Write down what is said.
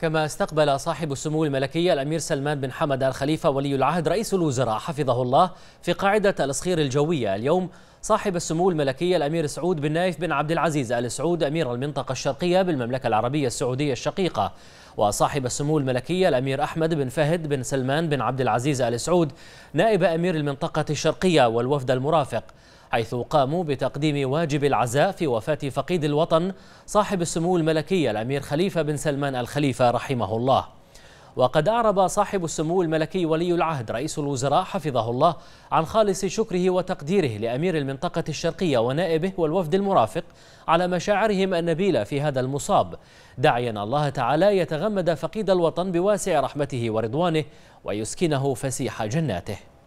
كما استقبل صاحب السمو الملكي الأمير سلمان بن حمد الخليفة ولي العهد رئيس الوزراء حفظه الله في قاعدة الأسخير الجوية اليوم صاحب السمو الملكي الأمير سعود بن نايف بن عبد العزيز آل سعود أمير المنطقة الشرقية بالمملكة العربية السعودية الشقيقة وصاحب السمو الملكي الأمير أحمد بن فهد بن سلمان بن عبد العزيز آل سعود نائب أمير المنطقة الشرقية والوفد المرافق حيث قاموا بتقديم واجب العزاء في وفاة فقيد الوطن صاحب السمو الملكي الأمير خليفة بن سلمان الخليفة رحمه الله وقد أعرب صاحب السمو الملكي ولي العهد رئيس الوزراء حفظه الله عن خالص شكره وتقديره لأمير المنطقة الشرقية ونائبه والوفد المرافق على مشاعرهم النبيلة في هذا المصاب داعيا الله تعالى يتغمد فقيد الوطن بواسع رحمته ورضوانه ويسكنه فسيح جناته